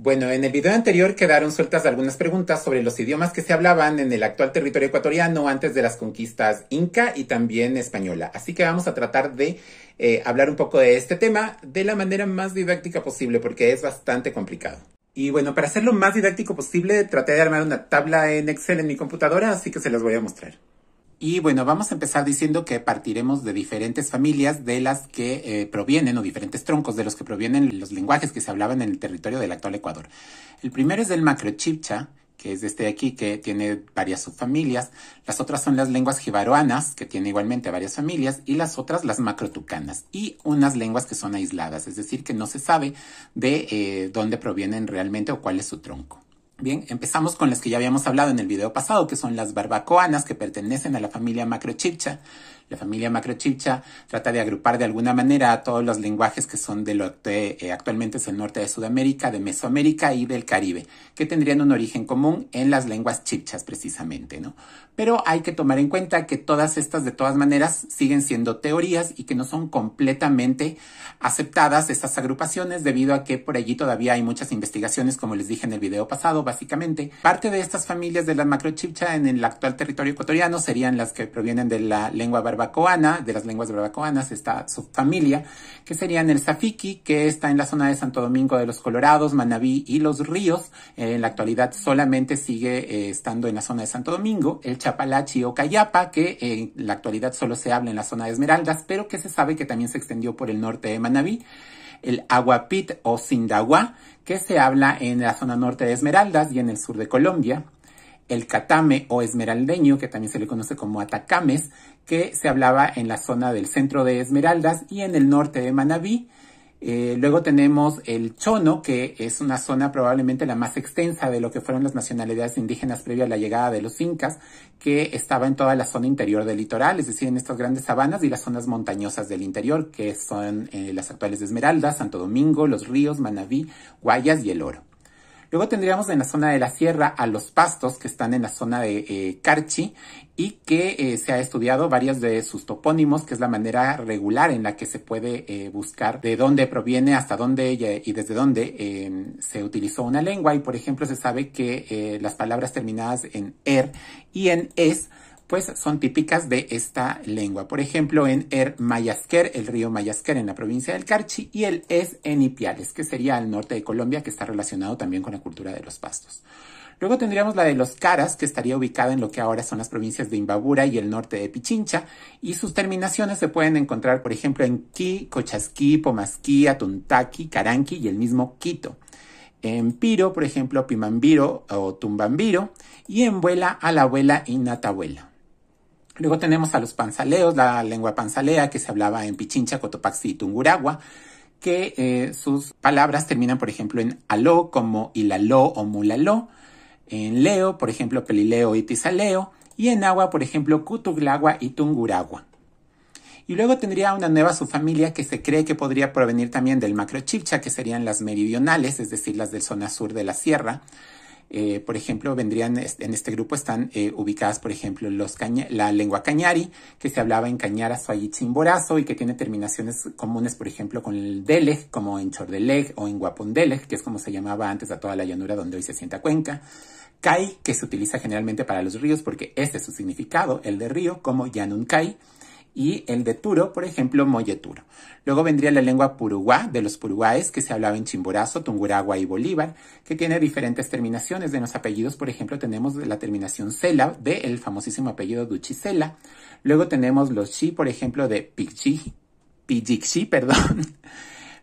Bueno, en el video anterior quedaron sueltas algunas preguntas sobre los idiomas que se hablaban en el actual territorio ecuatoriano antes de las conquistas inca y también española. Así que vamos a tratar de eh, hablar un poco de este tema de la manera más didáctica posible porque es bastante complicado. Y bueno, para hacerlo más didáctico posible, traté de armar una tabla en Excel en mi computadora, así que se las voy a mostrar. Y bueno, vamos a empezar diciendo que partiremos de diferentes familias de las que eh, provienen o diferentes troncos de los que provienen los lenguajes que se hablaban en el territorio del actual Ecuador. El primero es del macrochipcha, que es este de aquí, que tiene varias subfamilias. Las otras son las lenguas jibaroanas, que tiene igualmente varias familias, y las otras las macrotucanas, y unas lenguas que son aisladas, es decir, que no se sabe de eh, dónde provienen realmente o cuál es su tronco. Bien, empezamos con las que ya habíamos hablado en el video pasado, que son las barbacoanas, que pertenecen a la familia macrochipcha, la familia macrochipcha trata de agrupar de alguna manera a todos los lenguajes que son de lo eh, que actualmente es el norte de Sudamérica, de Mesoamérica y del Caribe, que tendrían un origen común en las lenguas chipchas precisamente, ¿no? Pero hay que tomar en cuenta que todas estas de todas maneras siguen siendo teorías y que no son completamente aceptadas estas agrupaciones debido a que por allí todavía hay muchas investigaciones, como les dije en el video pasado, básicamente. Parte de estas familias de la macrochipcha en el actual territorio ecuatoriano serían las que provienen de la lengua de las lenguas barbacoanas, esta subfamilia, que serían el Safiki, que está en la zona de Santo Domingo de los Colorados, Manabí y Los Ríos. en la actualidad solamente sigue eh, estando en la zona de Santo Domingo. El chapalachi o cayapa, que eh, en la actualidad solo se habla en la zona de Esmeraldas, pero que se sabe que también se extendió por el norte de Manabí el aguapit o sindaguá, que se habla en la zona norte de Esmeraldas y en el sur de Colombia, el catame o esmeraldeño, que también se le conoce como atacames, que se hablaba en la zona del centro de Esmeraldas y en el norte de Manabí. Eh, luego tenemos el chono, que es una zona probablemente la más extensa de lo que fueron las nacionalidades indígenas previa a la llegada de los incas, que estaba en toda la zona interior del litoral, es decir, en estas grandes sabanas y las zonas montañosas del interior, que son eh, las actuales Esmeraldas, Santo Domingo, Los Ríos, Manabí, Guayas y El Oro. Luego tendríamos en la zona de la sierra a los pastos que están en la zona de eh, Carchi y que eh, se ha estudiado varias de sus topónimos, que es la manera regular en la que se puede eh, buscar de dónde proviene, hasta dónde y desde dónde em, se utilizó una lengua. Y por ejemplo, se sabe que las palabras terminadas en er y en es pues son típicas de esta lengua. Por ejemplo, en Er Mayasquer, el río Mayasquer en la provincia del Carchi, y el Es en Ipiales, que sería al norte de Colombia, que está relacionado también con la cultura de los pastos. Luego tendríamos la de los Caras, que estaría ubicada en lo que ahora son las provincias de Imbabura y el norte de Pichincha, y sus terminaciones se pueden encontrar, por ejemplo, en Qui, Cochasquí, Pomasquí, Atuntaqui, Caranqui y el mismo Quito. En Piro, por ejemplo, Pimambiro o Tumbambiro, y en Vuela, Alabuela y Natabuela. Luego tenemos a los panzaleos, la lengua panzalea que se hablaba en Pichincha, Cotopaxi y Tunguragua, que eh, sus palabras terminan, por ejemplo, en aló como ilaló o mulaló, en leo, por ejemplo, pelileo y tizaleo, y en agua, por ejemplo, cutuglagua y tunguragua. Y luego tendría una nueva subfamilia que se cree que podría provenir también del macrochipcha, que serían las meridionales, es decir, las del zona sur de la sierra, eh, por ejemplo, vendrían en este grupo están eh, ubicadas, por ejemplo, los la lengua cañari, que se hablaba en Cañaras o Chimborazo y que tiene terminaciones comunes, por ejemplo, con el Delej, como en chordeleg o en Guapondelej, que es como se llamaba antes a toda la llanura donde hoy se sienta Cuenca. Kai, que se utiliza generalmente para los ríos porque ese es su significado, el de río, como llanuncay y el de Turo, por ejemplo, Moyeturo. Luego vendría la lengua Puruguá, de los puruguaes, que se hablaba en Chimborazo, Tunguragua y Bolívar, que tiene diferentes terminaciones de los apellidos. Por ejemplo, tenemos la terminación Cela, de el famosísimo apellido Duchicela. Luego tenemos los Chi, por ejemplo, de Pichi, Pichixi, perdón.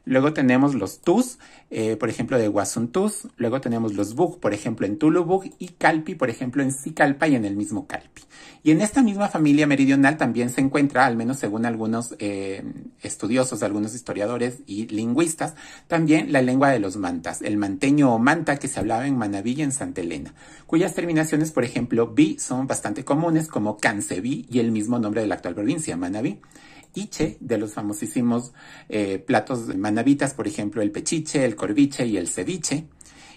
Luego tenemos los tus, eh, por ejemplo, de Guasuntus. Luego tenemos los bug, por ejemplo, en Tulubug y Calpi, por ejemplo, en Sicalpa y en el mismo Calpi. Y en esta misma familia meridional también se encuentra, al menos según algunos eh, estudiosos, algunos historiadores y lingüistas, también la lengua de los mantas, el manteño o manta que se hablaba en Manaví y en Santa Elena, cuyas terminaciones, por ejemplo, bi son bastante comunes como Cansebi y el mismo nombre de la actual provincia, Manabí iche de los famosísimos eh, platos manabitas, por ejemplo, el pechiche, el corviche y el ceviche.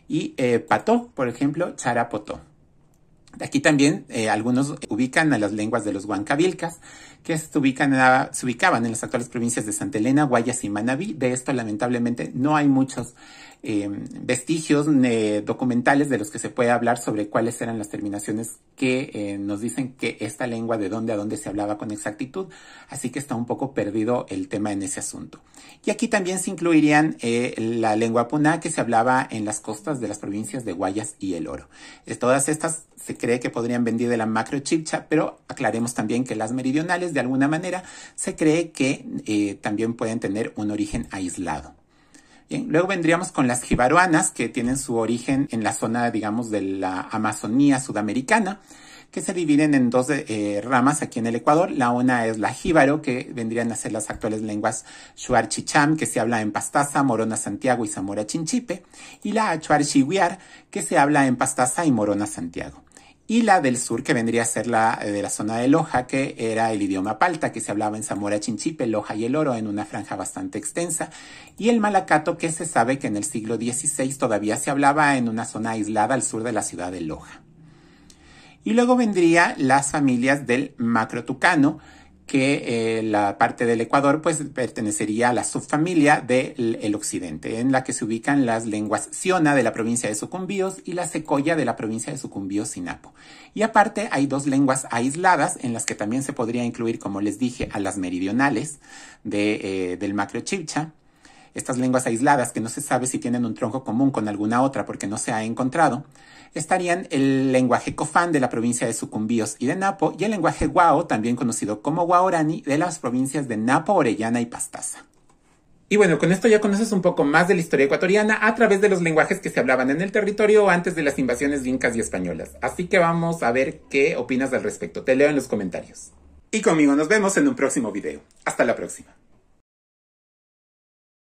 Y eh, pató, por ejemplo, charapotó. Aquí también eh, algunos ubican a las lenguas de los huancavilcas, que se, ubican se ubicaban en las actuales provincias de Santa Elena, Guayas y Manabí. De esto lamentablemente no hay muchos em, vestigios documentales de los que se puede hablar sobre cuáles eran las terminaciones que eh, nos dicen que esta lengua de dónde a dónde se hablaba con exactitud, así que está un poco perdido el tema en ese asunto. Y aquí también se incluirían eh, la lengua puná que se hablaba en las costas de las provincias de Guayas y El Oro. todas estas se cree que podrían venir de la macrochipcha, pero aclaremos también que las meridionales de alguna manera se cree que eh, también pueden tener un origen aislado. Bien, luego vendríamos con las jibaruanas, que tienen su origen en la zona, digamos, de la Amazonía sudamericana, que se dividen en dos eh, ramas aquí en el Ecuador. La una es la jíbaro, que vendrían a ser las actuales lenguas chicham que se habla en Pastaza, Morona Santiago y Zamora Chinchipe, y la Achuarchihuiar, que se habla en Pastaza y Morona Santiago y la del sur que vendría a ser la eh, de la zona de Loja, que era el idioma palta que se hablaba en Zamora, Chinchipe, Loja y el Oro en una franja bastante extensa, y el malacato que se sabe que en el siglo XVI todavía se hablaba en una zona aislada al sur de la ciudad de Loja. Y luego vendría las familias del macrotucano, que eh, la parte del Ecuador pues pertenecería a la subfamilia del occidente, en la que se ubican las lenguas Siona de la provincia de Sucumbíos y la Secoya de la provincia de Sucumbíos Sinapo. Y aparte hay dos lenguas aisladas en las que también se podría incluir, como les dije, a las meridionales de, eh, del macro estas lenguas aisladas que no se sabe si tienen un tronco común con alguna otra porque no se ha encontrado, estarían el lenguaje cofán de la provincia de Sucumbíos y de Napo y el lenguaje guao, también conocido como guaorani, de las provincias de Napo, Orellana y Pastaza. Y bueno, con esto ya conoces un poco más de la historia ecuatoriana a través de los lenguajes que se hablaban en el territorio antes de las invasiones vincas y españolas. Así que vamos a ver qué opinas al respecto. Te leo en los comentarios. Y conmigo nos vemos en un próximo video. Hasta la próxima.